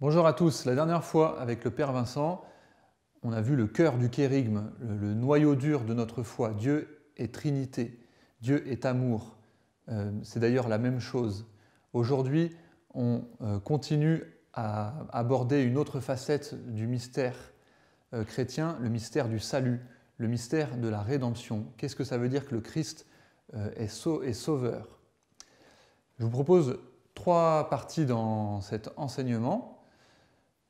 Bonjour à tous. La dernière fois, avec le Père Vincent, on a vu le cœur du kérigme, le, noyau dur de notre foi. Dieu est Trinité, Dieu est amour. Euh, c'est d'ailleurs la même chose. Aujourd'hui, on euh, continue à aborder une autre facette du mystère euh, chrétien, le mystère du salut, le mystère de la rédemption. Qu'est-ce que ça veut dire que le Christ est, est sauveur Je vous propose trois parties dans cet enseignement.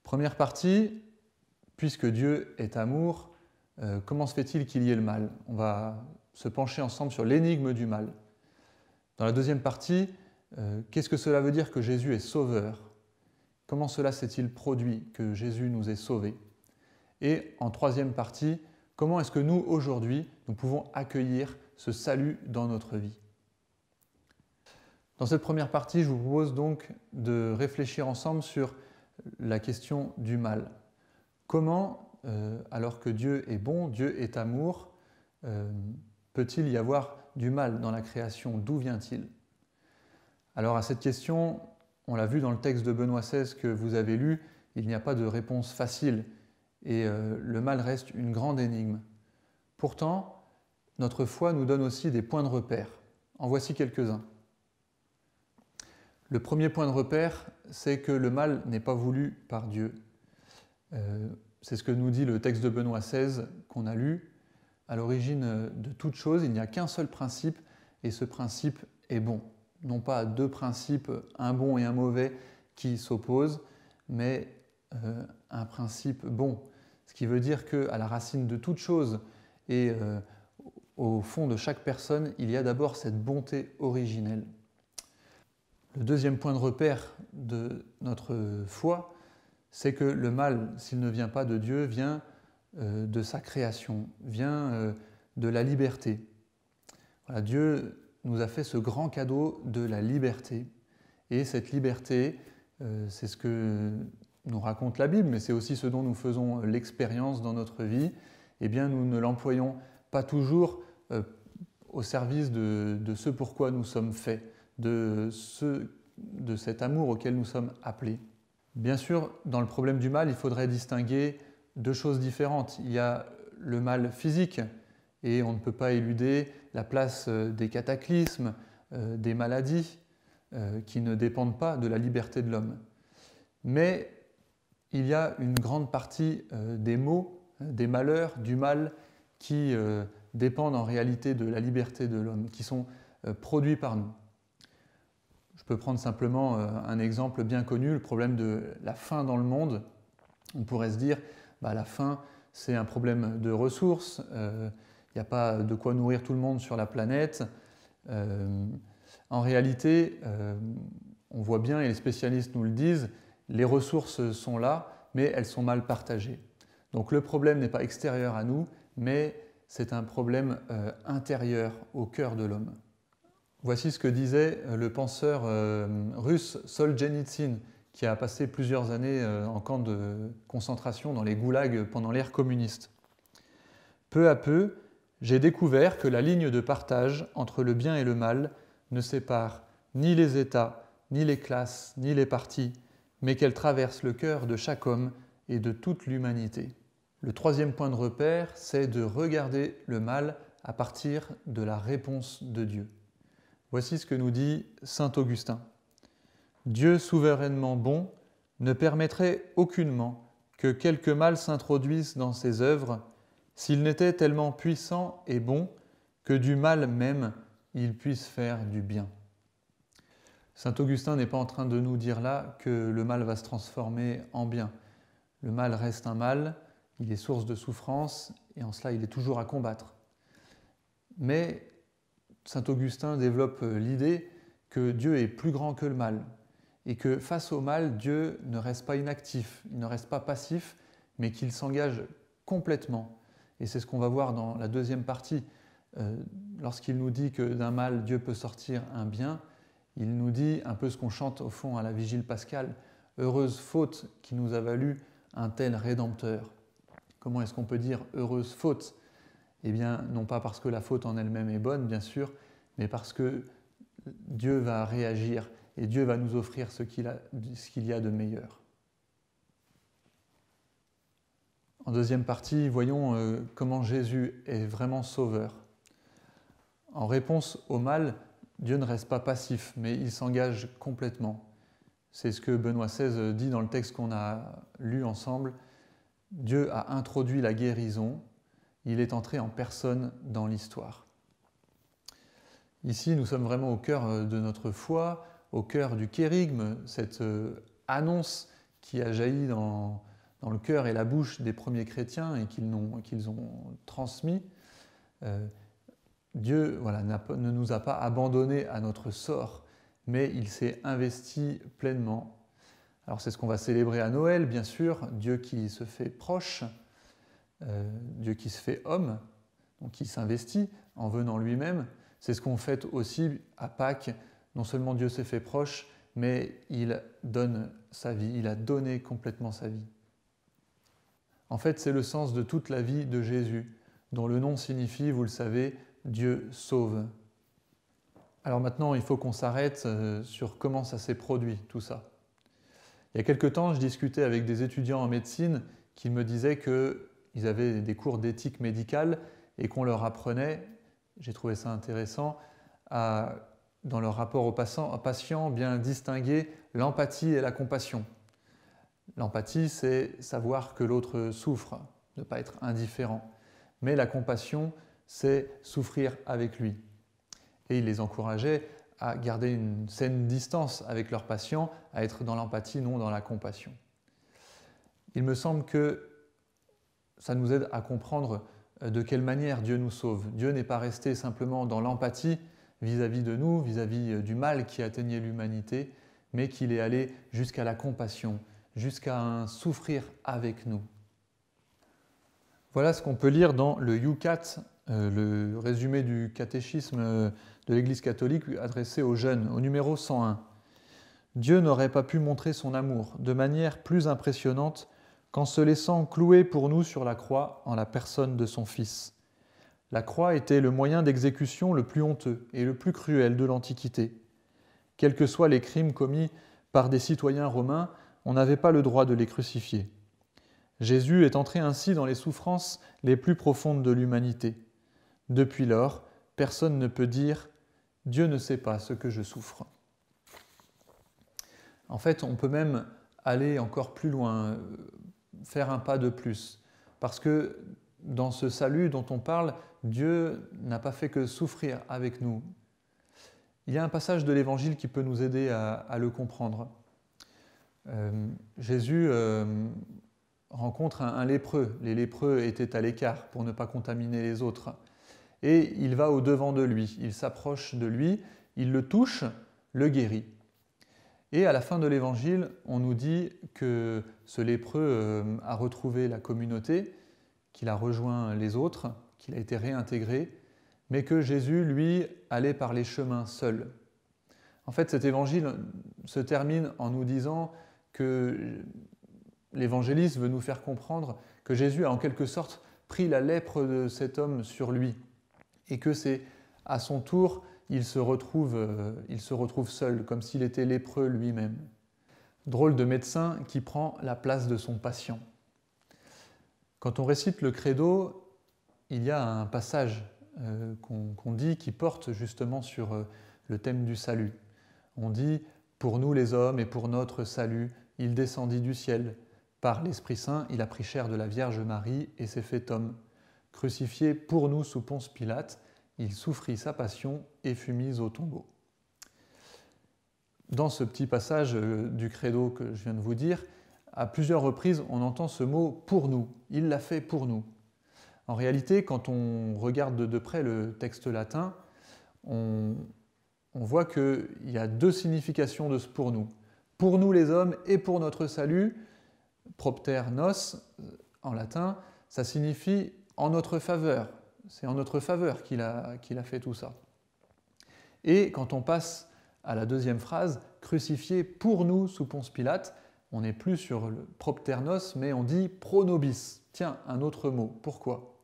Première partie, puisque Dieu est amour, euh, comment se fait-il qu'il y ait le mal On va se pencher ensemble sur l'énigme du mal. Dans la deuxième partie, euh, qu'est-ce que cela veut dire que Jésus est sauveur Comment cela s'est-il produit que Jésus nous ait sauvés Et en troisième partie, comment est-ce que nous, aujourd'hui, nous pouvons accueillir ce salut dans notre vie Dans cette première partie, je vous propose donc de réfléchir ensemble sur la question du mal. Comment, euh, alors que Dieu est bon, Dieu est amour, euh, peut-il y avoir du mal dans la création D'où vient-il Alors à cette question, on l'a vu dans le texte de Benoît XVI que vous avez lu, il n'y a pas de réponse facile et euh, le mal reste une grande énigme. Pourtant, notre foi nous donne aussi des points de repère. En voici quelques-uns. Le premier point de repère, c'est que le mal n'est pas voulu par Dieu. Euh, c'est ce que nous dit le texte de Benoît XVI qu'on a lu. À l'origine de toute chose, il n'y a qu'un seul principe, et ce principe est bon. Non pas deux principes, un bon et un mauvais, qui s'opposent, mais euh, un principe bon. Ce qui veut dire qu'à la racine de toute chose et euh, au fond de chaque personne, il y a d'abord cette bonté originelle. Le deuxième point de repère de notre foi, c'est que le mal, s'il ne vient pas de Dieu, vient euh, de sa création, vient euh, de la liberté. Voilà, Dieu nous a fait ce grand cadeau de la liberté. Et cette liberté, euh, c'est ce que nous raconte la Bible, mais c'est aussi ce dont nous faisons l'expérience dans notre vie. Eh bien, nous ne l'employons pas toujours au service de, de, ce pourquoi nous sommes faits, de ce de cet amour auquel nous sommes appelés. Bien sûr, dans le problème du mal, il faudrait distinguer deux choses différentes. Il y a le mal physique, et on ne peut pas éluder la place euh, des cataclysmes, euh, des maladies, euh, qui ne dépendent pas de la liberté de l'homme. Mais il y a une grande partie des maux, hein, des malheurs, du mal, qui dépendent en réalité de la liberté de l'homme, qui sont produits par nous peux prendre simplement euh, un exemple bien connu, le problème de la faim dans le monde. On pourrait se dire, bah, la faim, c'est un problème de ressources, il euh, n'y a pas de quoi nourrir tout le monde sur la planète. Euh, en réalité, on voit bien, et les spécialistes nous le disent, les ressources sont là, mais elles sont mal partagées. Donc le problème n'est pas extérieur à nous, mais c'est un problème intérieur au cœur de l'homme. Voici ce que disait euh, le penseur euh, russe Solzhenitsyn, qui a passé plusieurs années euh, en camp de concentration dans les goulags pendant l'ère communiste. Peu à peu, j'ai découvert que la ligne de partage entre le bien et le mal ne sépare ni les États, ni les classes, ni les partis, mais qu'elle traverse le cœur de chaque homme et de toute l'humanité. Le troisième point de repère, c'est de regarder le mal à partir de la réponse de Dieu. Voici ce que nous dit Saint Augustin. Dieu souverainement bon ne permettrait aucunement que quelque mal s'introduise dans ses œuvres s'il n'était tellement puissant et bon que du mal même il puisse faire du bien. Saint Augustin n'est pas en train de nous dire là que le mal va se transformer en bien. Le mal reste un mal, il est source de souffrance et en cela il est toujours à combattre. Mais Saint Augustin développe euh, l'idée que Dieu est plus grand que le mal et que face au mal, Dieu ne reste pas inactif, il ne reste pas passif, mais qu'il s'engage complètement. Et c'est ce qu'on va voir dans la deuxième partie. Euh, lorsqu'il nous dit que d'un mal, Dieu peut sortir un bien, il nous dit un peu ce qu'on chante au fond à la vigile pascale, heureuse faute qui nous a valu un tel rédempteur. Comment est-ce qu'on peut dire heureuse faute eh bien, non pas parce que la faute en elle-même est bonne, bien sûr, mais parce que Dieu va réagir et Dieu va nous offrir ce qu'il, ce qu'il y a de meilleur. En deuxième partie, voyons euh, comment Jésus est vraiment sauveur. En réponse au mal, Dieu ne reste pas passif, mais il s'engage complètement. C'est ce que Benoît XVI dit dans le texte qu'on a lu ensemble. Dieu a introduit la guérison, il est entré en personne dans l'histoire. Ici, nous sommes vraiment au cœur euh, de notre foi, au cœur du kérigme, cette euh, annonce qui a jailli dans, le cœur et la bouche des premiers chrétiens et qu'ils ont, transmis. Euh, Dieu voilà, ne nous a pas abandonnés à notre sort, mais il s'est investi pleinement. Alors c'est ce qu'on va célébrer à Noël, bien sûr, Dieu qui se fait proche, euh, Dieu qui se fait homme, donc qui s'investit en venant lui-même. C'est ce qu'on fait aussi à Pâques. Non seulement Dieu s'est fait proche, mais il donne sa vie, il a donné complètement sa vie. En fait, c'est le sens de toute la vie de Jésus, dont le nom signifie, vous le savez, Dieu sauve. Alors maintenant, il faut qu'on s'arrête euh, sur comment ça s'est produit, tout ça. Il y a quelque temps, je discutais avec des étudiants en médecine qui me disaient que ils avaient des cours d'éthique médicale et qu'on leur apprenait, j'ai trouvé ça intéressant, à, dans leur rapport aux patients, bien distinguer l'empathie et la compassion. L'empathie, c'est savoir que l'autre souffre, ne pas être indifférent. Mais la compassion, c'est souffrir avec lui. Et il les encourageait à garder une saine distance avec leurs patients, à être dans l'empathie, non dans la compassion. Il me semble que ça nous aide à comprendre euh, de quelle manière Dieu nous sauve. Dieu n'est pas resté simplement dans l'empathie vis-à-vis de nous, vis-à-vis euh, du mal qui atteignait l'humanité, mais qu'il est allé jusqu'à la compassion, jusqu'à un souffrir avec nous. Voilà ce qu'on peut lire dans le YouCat, euh, le résumé du catéchisme de l'Église catholique adressé aux jeunes, au numéro 101. Dieu n'aurait pas pu montrer son amour de manière plus impressionnante qu'en se laissant clouer pour nous sur la croix en la personne de son Fils. La croix était le moyen d'exécution le plus honteux et le plus cruel de l'Antiquité. Quels que soient les crimes commis par des citoyens romains, on n'avait pas le droit de les crucifier. Jésus est entré ainsi dans les souffrances les plus profondes de l'humanité. Depuis lors, personne ne peut dire Dieu ne sait pas ce que je souffre. En fait, on peut même aller encore plus loin. Euh, faire un pas de plus. Parce que dans ce salut dont on parle, Dieu n'a pas fait que souffrir avec nous. Il y a un passage de l'Évangile qui peut nous aider à, le comprendre. Euh, Jésus euh, rencontre un, lépreux. Les lépreux étaient à l'écart pour ne pas contaminer les autres. Et il va au devant de lui, il s'approche de lui, il le touche, le guérit. Et à la fin de l'évangile, on nous dit que ce lépreux euh, a retrouvé la communauté, qu'il a rejoint les autres, qu'il a été réintégré, mais que Jésus, lui, allait par les chemins seul. En fait, cet évangile se termine en nous disant que l'évangéliste veut nous faire comprendre que Jésus a en quelque sorte pris la lèpre de cet homme sur lui, et que c'est à son tour il se retrouve, euh, il se retrouve seul, comme s'il était lépreux lui-même. Drôle de médecin qui prend la place de son patient. Quand on récite le credo, il y a un passage euh, qu'on dit qui porte justement sur euh, le thème du salut. On dit Pour nous les hommes et pour notre salut, il descendit du ciel. Par l'Esprit Saint, il a pris chair de la Vierge Marie et s'est fait homme. Crucifié pour nous sous Ponce Pilate, il souffrit sa passion et fut mis au tombeau. Dans ce petit passage euh, du credo que je viens de vous dire, à plusieurs reprises, on entend ce mot pour nous. Il l'a fait pour nous. En réalité, quand on regarde de près le texte latin, on, on voit qu'il y a deux significations de ce pour nous. Pour nous les hommes et pour notre salut, propter nos en latin, ça signifie en notre faveur, c'est en notre faveur qu'il a, fait tout ça. Et quand on passe à la deuxième phrase, crucifié pour nous sous Ponce Pilate, on n'est plus sur le propternos, mais on dit pronobis. Tiens, un autre mot. Pourquoi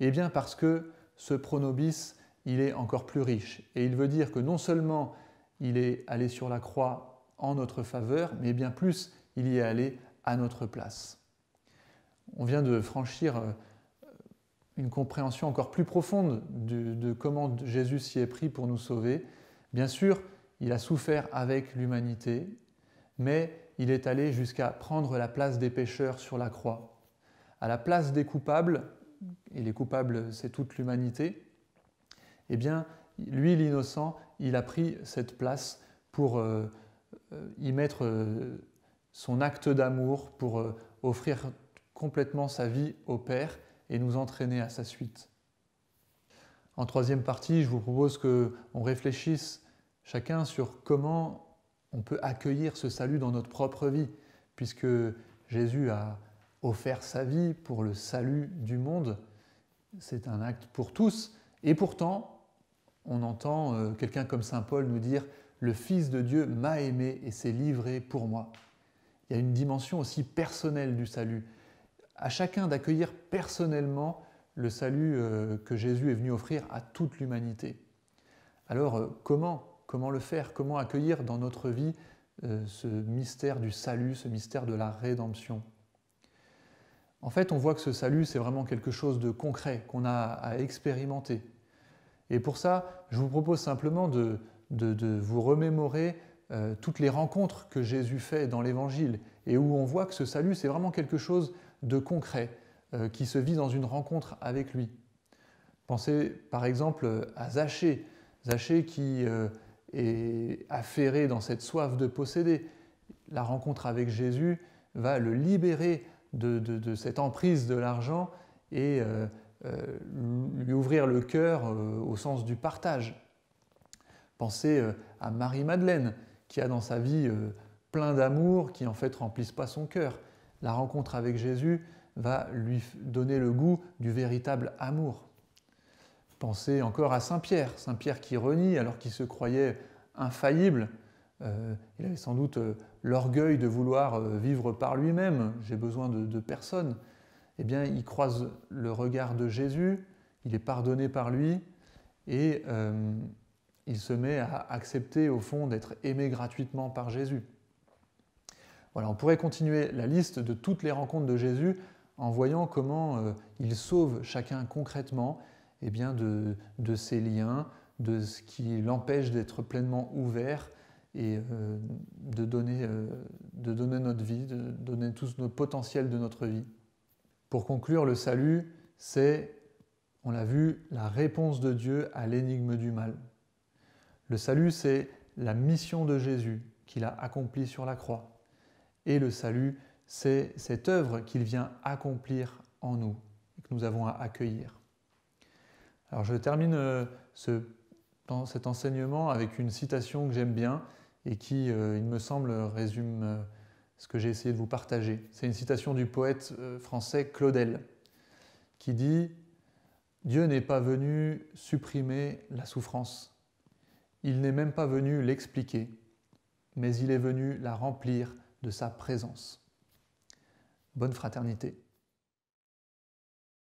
Eh bien parce que ce pronobis, il est encore plus riche. Et il veut dire que non seulement il est allé sur la croix en notre faveur, mais bien plus, il y est allé à notre place. On vient de franchir euh, une compréhension encore plus profonde de, comment Jésus s'y est pris pour nous sauver. Bien sûr, il a souffert avec l'humanité, mais il est allé jusqu'à prendre la place des pécheurs sur la croix. À la place des coupables, et les coupables c'est toute l'humanité, eh bien, lui l'innocent, il a pris cette place pour euh, euh, y mettre euh, son acte d'amour, pour offrir complètement sa vie au Père et nous entraîner à sa suite. En troisième partie, je vous propose qu'on réfléchisse chacun sur comment on peut accueillir ce salut dans notre propre vie, puisque Jésus a offert sa vie pour le salut du monde. C'est un acte pour tous, et pourtant, on entend euh, quelqu'un comme Saint Paul nous dire, le Fils de Dieu m'a aimé et s'est livré pour moi. Il y a une dimension aussi personnelle du salut à chacun d'accueillir personnellement le salut euh, que Jésus est venu offrir à toute l'humanité. Alors euh, comment Comment le faire Comment accueillir dans notre vie euh, ce mystère du salut, ce mystère de la rédemption En fait, on voit que ce salut, c'est vraiment quelque chose de concret qu'on a à expérimenter. Et pour ça, je vous propose simplement de, de vous remémorer toutes les rencontres que Jésus fait dans l'Évangile et où on voit que ce salut, c'est vraiment quelque chose de concret euh, qui se vit dans une rencontre avec lui. Pensez par exemple à Zachée, Zachée qui euh, est affairé dans cette soif de posséder. La rencontre avec Jésus va le libérer de, cette emprise de l'argent et euh, lui ouvrir le cœur au sens du partage. Pensez à Marie-Madeleine qui a dans sa vie plein d'amour qui en fait remplissent pas son cœur la rencontre avec Jésus va lui donner le goût du véritable amour. Pensez encore à Saint Pierre, Saint Pierre qui renie alors qu'il se croyait infaillible. Euh, il avait sans doute euh, l'orgueil de vouloir euh, vivre par lui-même, j'ai besoin de, personne. Eh bien, il croise le regard de Jésus, il est pardonné par lui et il se met à accepter au fond d'être aimé gratuitement par Jésus. Voilà, on pourrait continuer la liste de toutes les rencontres de Jésus en voyant comment euh, il sauve chacun concrètement eh bien, de, ses liens, de ce qui l'empêche d'être pleinement ouvert et euh, euh, de, donner, notre vie, de donner tous nos potentiels de notre vie. Pour conclure, le salut, c'est, on l'a vu, la réponse de Dieu à l'énigme du mal. Le salut, c'est la mission de Jésus qu'il a accomplie sur la croix. Et le salut, c'est cette œuvre qu'il vient accomplir en nous que nous avons à accueillir. Alors je termine euh, cet enseignement avec une citation que j'aime bien et qui, euh, il me semble, résume euh, ce que j'ai essayé de vous partager. C'est une citation du poète français Claudel qui dit Dieu n'est pas venu supprimer la souffrance. Il n'est même pas venu l'expliquer, mais il est venu la remplir de sa présence. Bonne fraternité.